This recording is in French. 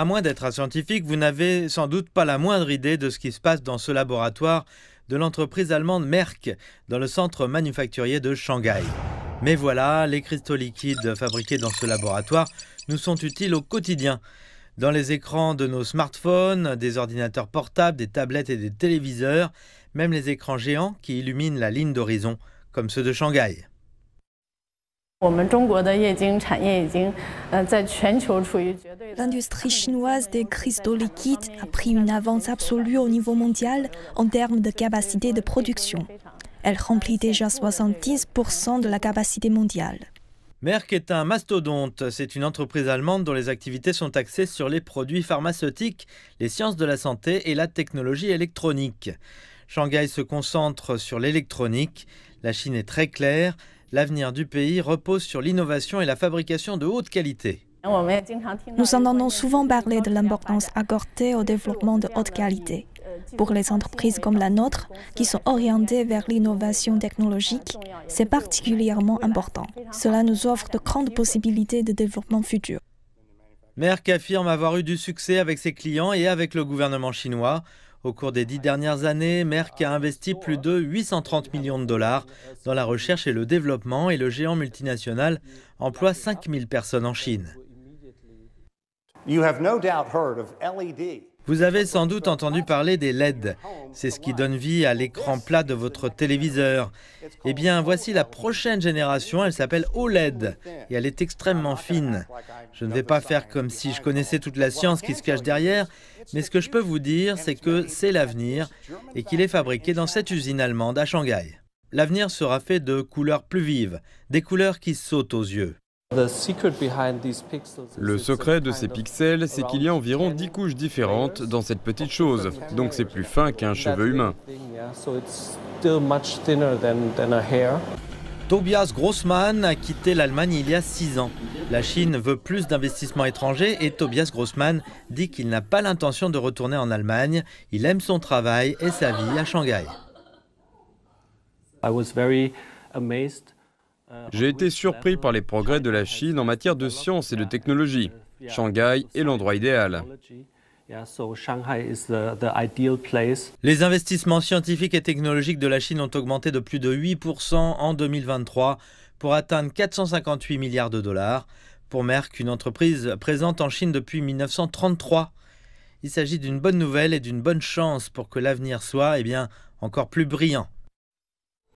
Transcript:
À moins d'être un scientifique, vous n'avez sans doute pas la moindre idée de ce qui se passe dans ce laboratoire de l'entreprise allemande Merck, dans le centre manufacturier de Shanghai. Mais voilà, les cristaux liquides fabriqués dans ce laboratoire nous sont utiles au quotidien. Dans les écrans de nos smartphones, des ordinateurs portables, des tablettes et des téléviseurs, même les écrans géants qui illuminent la ligne d'horizon, comme ceux de Shanghai. L'industrie chinoise des cristaux liquides a pris une avance absolue au niveau mondial en termes de capacité de production. Elle remplit déjà 70% de la capacité mondiale. Merck est un mastodonte. C'est une entreprise allemande dont les activités sont axées sur les produits pharmaceutiques, les sciences de la santé et la technologie électronique. Shanghai se concentre sur l'électronique. La Chine est très claire. L'avenir du pays repose sur l'innovation et la fabrication de haute qualité. Nous entendons souvent parler de l'importance accordée au développement de haute qualité. Pour les entreprises comme la nôtre, qui sont orientées vers l'innovation technologique, c'est particulièrement important. Cela nous offre de grandes possibilités de développement futur. Merck affirme avoir eu du succès avec ses clients et avec le gouvernement chinois. Au cours des dix dernières années, Merck a investi plus de 830 millions de dollars dans la recherche et le développement et le géant multinational emploie 5000 personnes en Chine. Vous avez sans doute entendu parler des LED. C'est ce qui donne vie à l'écran plat de votre téléviseur. Eh bien, voici la prochaine génération. Elle s'appelle OLED et elle est extrêmement fine. Je ne vais pas faire comme si je connaissais toute la science qui se cache derrière, mais ce que je peux vous dire, c'est que c'est l'avenir et qu'il est fabriqué dans cette usine allemande à Shanghai. L'avenir sera fait de couleurs plus vives, des couleurs qui sautent aux yeux. Le secret de ces pixels, c'est qu'il y a environ 10 couches différentes dans cette petite chose, donc c'est plus fin qu'un cheveu humain. Tobias Grossman a quitté l'Allemagne il y a 6 ans. La Chine veut plus d'investissements étrangers et Tobias Grossmann dit qu'il n'a pas l'intention de retourner en Allemagne. Il aime son travail et sa vie à Shanghai. I was very euh, J'ai été surpris par les progrès de la Chine en matière de science et de technologie. Shanghai est l'endroit idéal. Les investissements scientifiques et technologiques de la Chine ont augmenté de plus de 8% en 2023 pour atteindre 458 milliards de dollars. Pour Merck, une entreprise présente en Chine depuis 1933. Il s'agit d'une bonne nouvelle et d'une bonne chance pour que l'avenir soit eh bien, encore plus brillant.